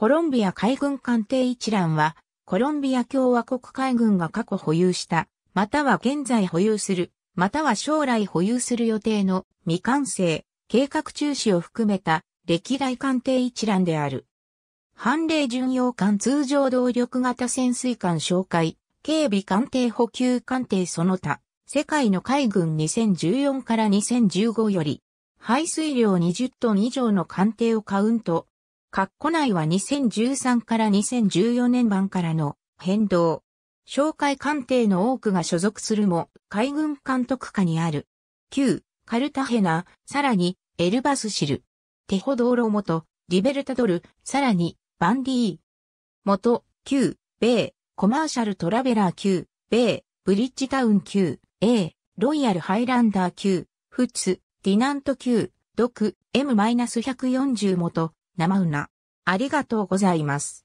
コロンビア海軍艦艇一覧は、コロンビア共和国海軍が過去保有した、または現在保有する、または将来保有する予定の未完成、計画中止を含めた歴代艦艇一覧である。反例巡洋艦通常動力型潜水艦紹介、警備艦艇補給艦艇その他、世界の海軍2014から2015より、排水量20トン以上の艦艇をカウント、括弧内は2013から2014年版からの変動。紹介官邸の多くが所属するも、海軍監督下にある。旧、カルタヘナ、さらに、エルバスシル。テホーロ元、リベルタドル、さらに、バンディー。元、旧、米、コマーシャルトラベラー旧、米、ブリッジタウン旧、A、ロイヤルハイランダー旧、フツ、ディナント旧、ドク、M-140 元、生うな。ありがとうございます。